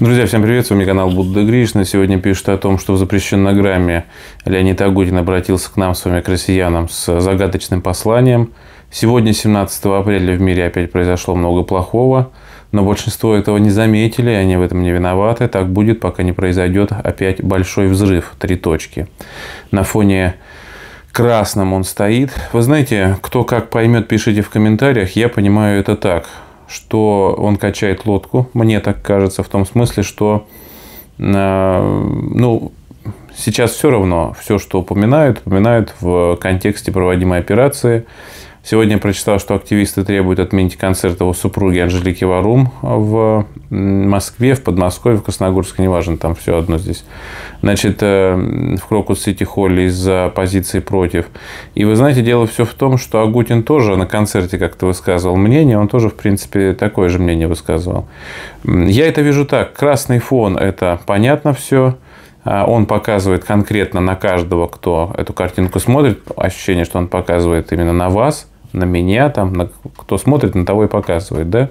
Друзья, всем привет, с вами канал Будда Гришна. Сегодня пишут о том, что в запрещенной грамме Леонид Агутин обратился к нам с вами, к россиянам, с загадочным посланием. Сегодня, 17 апреля, в мире опять произошло много плохого, но большинство этого не заметили, они в этом не виноваты. Так будет, пока не произойдет опять большой взрыв, три точки. На фоне красном он стоит. Вы знаете, кто как поймет, пишите в комментариях. Я понимаю это так что он качает лодку, мне так кажется, в том смысле, что э, ну, сейчас все равно все, что упоминают, упоминают в контексте проводимой операции, Сегодня я прочитал, что активисты требуют отменить концерт его супруги Анжелики Варум в Москве, в Подмосковье, в Красногорске, неважно, там все одно здесь. Значит, э, в Крокус-Сити-Холле из-за позиции против. И вы знаете, дело все в том, что Агутин тоже на концерте как-то высказывал мнение, он тоже, в принципе, такое же мнение высказывал. Я это вижу так, красный фон – это понятно все, а, он показывает конкретно на каждого, кто эту картинку смотрит, ощущение, что он показывает именно на вас – на меня, там, на, кто смотрит, на того и показывает, да.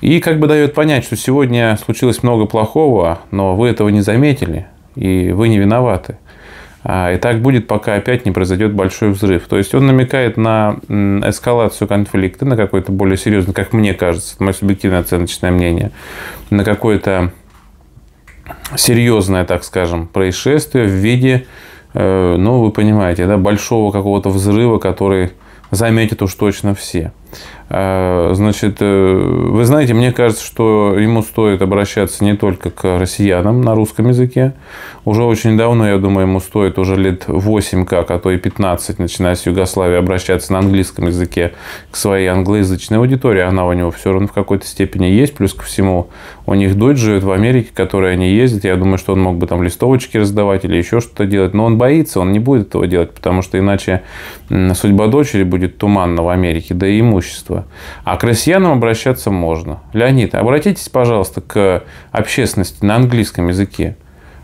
И как бы дает понять, что сегодня случилось много плохого, но вы этого не заметили, и вы не виноваты. А, и так будет, пока опять не произойдет большой взрыв. То есть он намекает на эскалацию конфликта, на какой-то более серьезный, как мне кажется, это мое субъективное оценочное мнение, на какое-то серьезное, так скажем, происшествие в виде, э, ну, вы понимаете, да, большого какого-то взрыва, который заметят уж точно все. Э, значит, э, вы знаете, мне кажется, что ему стоит обращаться не только к россиянам на русском языке. Уже очень давно, я думаю, ему стоит уже лет 8 как, а то и 15, начиная с Югославии, обращаться на английском языке к своей англоязычной аудитории. Она у него все равно в какой-то степени есть. Плюс ко всему, у них дочь живет в Америке, которая не ездит. Я думаю, что он мог бы там листовочки раздавать или еще что-то делать. Но он боится, он не будет этого делать, потому что иначе судьба дочери будет туманна в Америке. Да и ему преимущество. А к россиянам обращаться можно. Леонид, обратитесь, пожалуйста, к общественности на английском языке.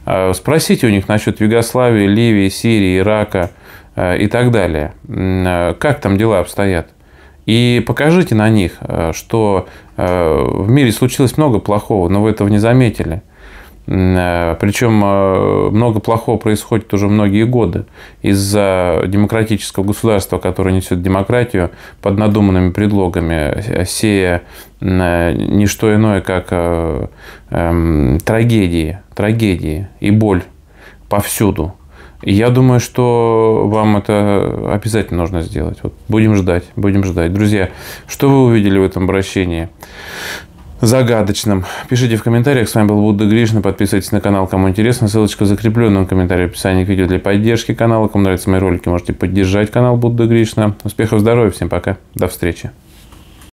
А, спросите у них насчет Югославии, Ливии, Сирии, Ирака э, и так далее. Э, как там дела обстоят? И покажите на них, э, что в мире случилось много плохого, но вы этого не заметили. Э, Причем э, много плохого происходит уже многие годы из-за демократического государства, которое несет демократию под надуманными предлогами, э, сея не что иное, как эм, трагедии, трагедии и боль повсюду. И я думаю, что вам это обязательно нужно сделать. Вот будем ждать, будем ждать. Друзья, что вы увидели в этом обращении? загадочным. Пишите в комментариях. С вами был Будда Гришна. Подписывайтесь на канал, кому интересно. Ссылочка в закрепленном комментарии в описании к видео для поддержки канала. Кому нравятся мои ролики, можете поддержать канал Будда Гришна. Успехов, здоровья. Всем пока. До встречи.